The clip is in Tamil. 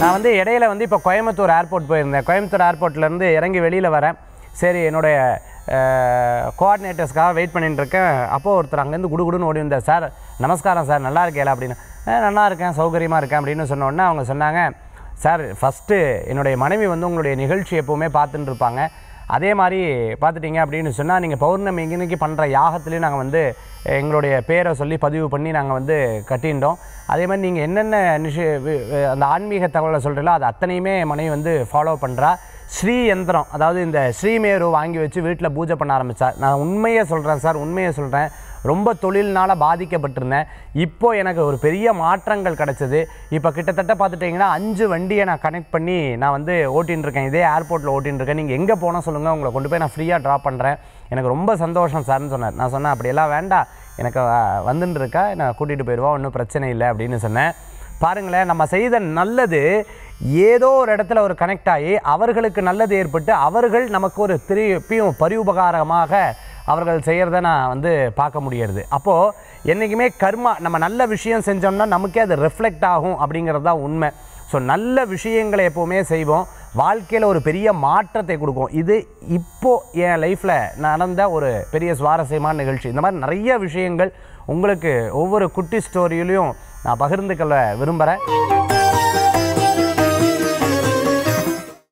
நான் வந்து இடையில வந்து இப்போ கோயம்புத்தூர் ஏர்போர்ட் போயிருந்தேன் கோயம்புத்தூர் ஏர்போர்ட்லேருந்து இறங்கி வெளியில் வரேன் சரி என்னுடைய கோஆர்டினேட்டர்ஸ்க்காக வெயிட் பண்ணிட்டு இருக்கேன் அப்போது ஒருத்தர் அங்கேருந்து குடுகுடுன்னு ஓடி வந்தார் சார் நமஸ்காரம் சார் நல்லா இருக்கேல அப்படின்னு நல்லா இருக்கேன் சௌகரியமாக இருக்கேன் அப்படின்னு சொன்னோடனே அவங்க சொன்னாங்க சார் ஃபஸ்ட்டு என்னுடைய மனைவி வந்து உங்களுடைய நிகழ்ச்சி எப்போவுமே பார்த்துட்டு இருப்பாங்க அதே மாதிரி பார்த்துட்டீங்க அப்படின்னு சொன்னால் நீங்கள் பௌர்ணமி இன்னைக்கு பண்ணுற யாகத்துலேயும் நாங்கள் வந்து எங்களுடைய பேரை சொல்லி பதிவு பண்ணி நாங்கள் வந்து கட்டின்றோம் அதே மாதிரி நீங்கள் என்னென்ன நிஷ அந்த ஆன்மீக தகவலை சொல்கிறீங்களோ அது அத்தனையுமே மனைவி வந்து ஃபாலோ பண்ணுறா ஸ்ரீ யந்திரம் அதாவது இந்த ஸ்ரீமேரு வாங்கி வச்சு வீட்டில் பூஜை பண்ண ஆரம்பித்தார் நான் உண்மையை சொல்கிறேன் சார் உண்மையை சொல்கிறேன் ரொம்ப தொழில்னால் பாதிக்கப்பட்டிருந்தேன் இப்போது எனக்கு ஒரு பெரிய மாற்றங்கள் கிடச்சிது இப்போ கிட்டத்தட்ட பார்த்துட்டிங்கன்னா அஞ்சு வண்டியை நான் கனெக்ட் பண்ணி நான் வந்து ஓட்டின்னு இருக்கேன் இதே ஏர்போர்ட்டில் ஓட்டின்னு இருக்கேன் நீங்கள் எங்கே போனால் சொல்லுங்கள் உங்களை கொண்டு போய் நான் ஃப்ரீயாக ட்ராப் பண்ணுறேன் எனக்கு ரொம்ப சந்தோஷம் சார்னு சொன்னார் நான் சொன்னேன் அப்படியெல்லாம் வேண்டாம் எனக்கு இருக்கா நான் கூட்டிகிட்டு போயிடுவோம் ஒன்றும் பிரச்சனை இல்லை அப்படின்னு சொன்னேன் பாருங்களேன் நம்ம செய்த நல்லது ஏதோ ஒரு இடத்துல ஒரு கனெக்ட் ஆகி அவர்களுக்கு நல்லது ஏற்பட்டு அவர்கள் நமக்கு ஒரு திருப்பியும் பரிவுபகாரமாக அவர்கள் செய்கிறத நான் வந்து பார்க்க முடியறது அப்போது என்றைக்குமே கர்மா நம்ம நல்ல விஷயம் செஞ்சோம்னா நமக்கே அது ரிஃப்ளெக்ட் ஆகும் அப்படிங்கிறது தான் உண்மை ஸோ நல்ல விஷயங்களை எப்போவுமே செய்வோம் வாழ்க்கையில் ஒரு பெரிய மாற்றத்தை கொடுக்கும் இது இப்போது என் லைஃப்பில் நடந்த ஒரு பெரிய சுவாரஸ்யமான நிகழ்ச்சி இந்த மாதிரி நிறைய விஷயங்கள் உங்களுக்கு ஒவ்வொரு குட்டி ஸ்டோரியிலையும் நான் பகிர்ந்து கொள்ள விரும்புகிறேன்